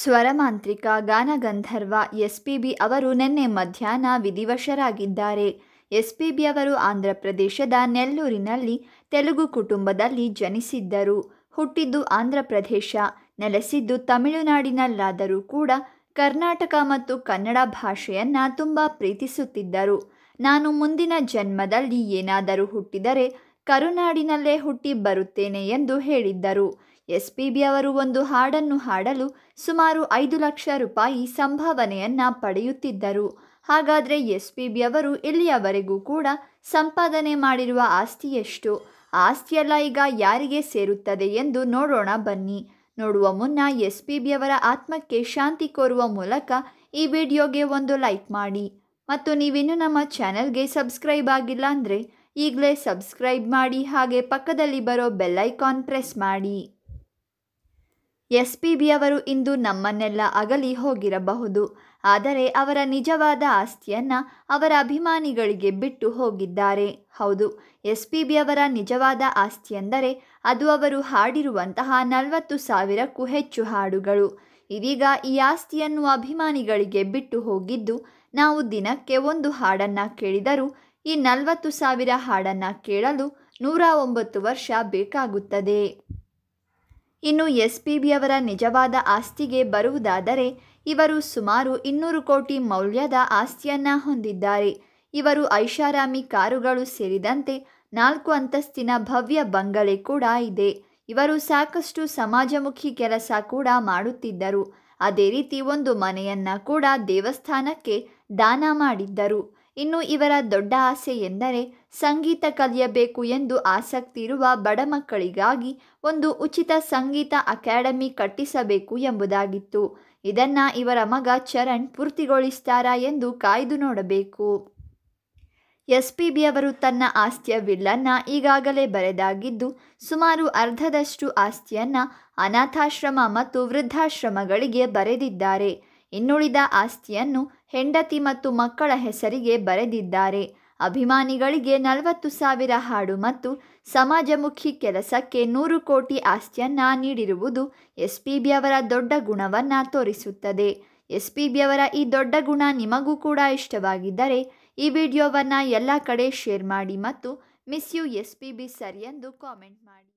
ಸ್ವರಮಾಂತ್ರಿಕ ಗಾನಗಂಧರ್ವ S P B ಅವರು ನಿನ್ನೆ ಮಧ್ಯಾಹ್ನ ವಿಧಿವಶರಾಗಿದ್ದಾರೆ ಎಸ್ ಪಿ ಬಿ ಅವರು ಆಂಧ್ರ ಪ್ರದೇಶದ ನೆಲ್ಲೂರಿನಲ್ಲಿ ತೆಲುಗು ಕುಟುಂಬದಲ್ಲಿ ಜನಿಸಿದ್ದರು ಹುಟ್ಟಿದ್ದು ಆಂಧ್ರ ಪ್ರದೇಶ ನೆಲೆಸಿದ್ದು ತಮಿಳುನಾಡಿನಲ್ಲಾದರೂ ಕೂಡ ಕರ್ನಾಟಕ ಮತ್ತು ಕನ್ನಡ ಭಾಷೆಯನ್ನು ತುಂಬ ಪ್ರೀತಿಸುತ್ತಿದ್ದರು ನಾನು ಮುಂದಿನ ಜನ್ಮದಲ್ಲಿ ಏನಾದರೂ ಹುಟ್ಟಿದರೆ ಕರುನಾಡಿನಲ್ಲೇ ಹುಟ್ಟಿ ಬರುತ್ತೇನೆ ಎಂದು ಹೇಳಿದ್ದರು ಎಸ್ ಪಿ ಬಿ ಅವರು ಒಂದು ಹಾಡನ್ನು ಹಾಡಲು ಸುಮಾರು ಐದು ಲಕ್ಷ ರೂಪಾಯಿ ಸಂಭಾವನೆಯನ್ನು ಪಡೆಯುತ್ತಿದ್ದರು ಹಾಗಾದರೆ ಎಸ್ ಪಿ ಬಿ ಅವರು ಇಲ್ಲಿಯವರೆಗೂ ಕೂಡ ಸಂಪಾದನೆ ಮಾಡಿರುವ ಆಸ್ತಿ ಎಷ್ಟು ಆಸ್ತಿಯೆಲ್ಲ ಈಗ ಯಾರಿಗೆ ಸೇರುತ್ತದೆ ಎಂದು ನೋಡೋಣ ಬನ್ನಿ ನೋಡುವ ಮುನ್ನ ಎಸ್ ಪಿ ಬಿ ಅವರ ಆತ್ಮಕ್ಕೆ ಶಾಂತಿ ಕೋರುವ ಮೂಲಕ ಈ ವಿಡಿಯೋಗೆ ಒಂದು ಲೈಕ್ ಮಾಡಿ ಮತ್ತು ನೀವಿನ್ನು ನಮ್ಮ ಚಾನೆಲ್ಗೆ ಸಬ್ಸ್ಕ್ರೈಬ್ ಆಗಿಲ್ಲ ಅಂದರೆ ಈಗಲೇ ಸಬ್ಸ್ಕ್ರೈಬ್ ಮಾಡಿ ಹಾಗೆ ಪಕ್ಕದಲ್ಲಿ ಬರೋ ಬೆಲ್ಲೈಕಾನ್ ಪ್ರೆಸ್ ಮಾಡಿ ಎಸ್ ಪಿ ಅವರು ಇಂದು ನಮ್ಮನ್ನೆಲ್ಲ ಅಗಲಿ ಹೋಗಿರಬಹುದು ಆದರೆ ಅವರ ನಿಜವಾದ ಆಸ್ತಿಯನ್ನು ಅವರ ಅಭಿಮಾನಿಗಳಿಗೆ ಬಿಟ್ಟು ಹೋಗಿದ್ದಾರೆ ಹೌದು ಎಸ್ ಪಿ ಅವರ ನಿಜವಾದ ಆಸ್ತಿ ಎಂದರೆ ಅದು ಅವರು ಹಾಡಿರುವಂತಹ ನಲವತ್ತು ಸಾವಿರಕ್ಕೂ ಹೆಚ್ಚು ಹಾಡುಗಳು ಇದೀಗ ಈ ಆಸ್ತಿಯನ್ನು ಅಭಿಮಾನಿಗಳಿಗೆ ಬಿಟ್ಟು ಹೋಗಿದ್ದು ನಾವು ದಿನಕ್ಕೆ ಒಂದು ಹಾಡನ್ನು ಕೇಳಿದರೂ ಈ ನಲವತ್ತು ಸಾವಿರ ಹಾಡನ್ನು ಕೇಳಲು ನೂರ ಒಂಬತ್ತು ವರ್ಷ ಬೇಕಾಗುತ್ತದೆ ಇನ್ನು ಎಸ್ ಪಿ ಅವರ ನಿಜವಾದ ಆಸ್ತಿಗೆ ಬರುವುದಾದರೆ ಇವರು ಸುಮಾರು ಇನ್ನೂರು ಕೋಟಿ ಮೌಲ್ಯದ ಆಸ್ತಿಯನ್ನ ಹೊಂದಿದ್ದಾರೆ ಇವರು ಐಷಾರಾಮಿ ಕಾರುಗಳು ಸೇರಿದಂತೆ ನಾಲ್ಕು ಅಂತಸ್ತಿನ ಭವ್ಯ ಬಂಗಲೆ ಕೂಡ ಇದೆ ಇವರು ಸಾಕಷ್ಟು ಸಮಾಜಮುಖಿ ಕೆಲಸ ಕೂಡ ಮಾಡುತ್ತಿದ್ದರು ಅದೇ ರೀತಿ ಒಂದು ಮನೆಯನ್ನ ಕೂಡ ದೇವಸ್ಥಾನಕ್ಕೆ ದಾನ ಮಾಡಿದ್ದರು ಇನ್ನು ಇವರ ದೊಡ್ಡ ಆಸೆ ಎಂದರೆ ಸಂಗೀತ ಕಲಿಯಬೇಕು ಎಂದು ಆಸಕ್ತಿ ಇರುವ ಬಡ ಮಕ್ಕಳಿಗಾಗಿ ಒಂದು ಉಚಿತ ಸಂಗೀತ ಅಕಾಡೆಮಿ ಕಟ್ಟಿಸಬೇಕು ಎಂಬುದಾಗಿತ್ತು ಇದನ್ನು ಇವರ ಮಗ ಚರಣ್ ಪೂರ್ತಿಗೊಳಿಸ್ತಾರಾ ಎಂದು ಕಾಯ್ದು ನೋಡಬೇಕು ಎಸ್ ಪಿ ಬಿ ಅವರು ತನ್ನ ಆಸ್ತಿಯ ಬಿಲ್ಲನ್ನು ಈಗಾಗಲೇ ಬರೆದಾಗಿದ್ದು ಸುಮಾರು ಅರ್ಧದಷ್ಟು ಆಸ್ತಿಯನ್ನು ಅನಾಥಾಶ್ರಮ ಮತ್ತು ವೃದ್ಧಾಶ್ರಮಗಳಿಗೆ ಬರೆದಿದ್ದಾರೆ ಇನ್ನುಳಿದ ಆಸ್ತಿಯನ್ನು ಹೆಂಡತಿ ಮತ್ತು ಮಕ್ಕಳ ಹೆಸರಿಗೆ ಬರೆದಿದ್ದಾರೆ ಅಭಿಮಾನಿಗಳಿಗೆ ನಲವತ್ತು ಸಾವಿರ ಹಾಡು ಮತ್ತು ಸಮಾಜಮುಖಿ ಕೆಲಸಕ್ಕೆ ನೂರು ಕೋಟಿ ಆಸ್ತಿಯನ್ನ ನೀಡಿರುವುದು ಎಸ್ ಪಿ ಅವರ ದೊಡ್ಡ ಗುಣವನ್ನು ತೋರಿಸುತ್ತದೆ ಎಸ್ ಪಿ ಅವರ ಈ ದೊಡ್ಡ ಗುಣ ನಿಮಗೂ ಕೂಡ ಇಷ್ಟವಾಗಿದ್ದರೆ ಈ ವಿಡಿಯೋವನ್ನು ಎಲ್ಲ ಕಡೆ ಶೇರ್ ಮಾಡಿ ಮತ್ತು miss you S P B ಸರಿ ಎಂದು ಕಾಮೆಂಟ್ ಮಾಡಿ